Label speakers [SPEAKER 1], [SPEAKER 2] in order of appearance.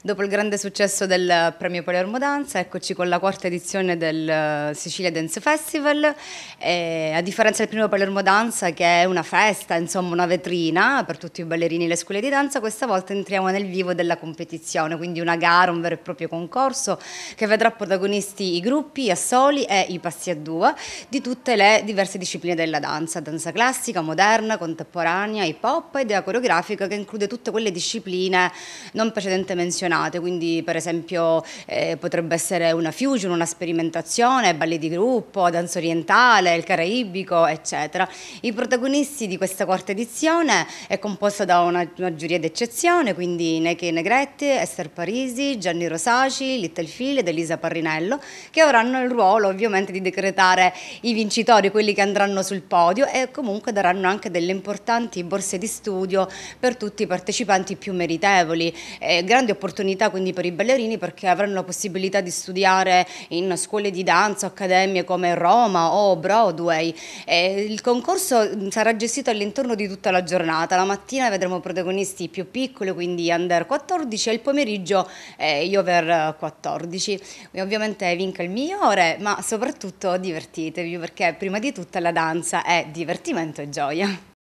[SPEAKER 1] Dopo il grande successo del Premio Palermo Danza, eccoci con la quarta edizione del eh, Sicilia Dance Festival. E a differenza del primo Palermo Danza, che è una festa, insomma una vetrina per tutti i ballerini e le scuole di danza, questa volta entriamo nel vivo della competizione, quindi una gara, un vero e proprio concorso che vedrà protagonisti i gruppi, i assoli e i passi a due di tutte le diverse discipline della danza, danza classica, moderna, contemporanea, hip hop idea coreografica che include tutte quelle discipline non precedentemente menzionate menzionate, quindi per esempio eh, potrebbe essere una fusion, una sperimentazione, balli di gruppo, danza orientale, il caraibico, eccetera. I protagonisti di questa quarta edizione è composta da una, una giuria d'eccezione, quindi Neke Negretti, Esther Parisi, Gianni Rosaci, Little Phil ed Elisa Parrinello, che avranno il ruolo ovviamente di decretare i vincitori, quelli che andranno sul podio e comunque daranno anche delle importanti borse di studio per tutti i partecipanti più meritevoli. Eh, grandi opportunità opportunità quindi per i ballerini perché avranno la possibilità di studiare in scuole di danza, accademie come Roma o Broadway. E il concorso mm, sarà gestito all'interno di tutta la giornata, la mattina vedremo protagonisti più piccoli, quindi under 14 e il pomeriggio eh, gli over 14. E ovviamente vinca il migliore, ma soprattutto divertitevi perché prima di tutto la danza è divertimento e gioia.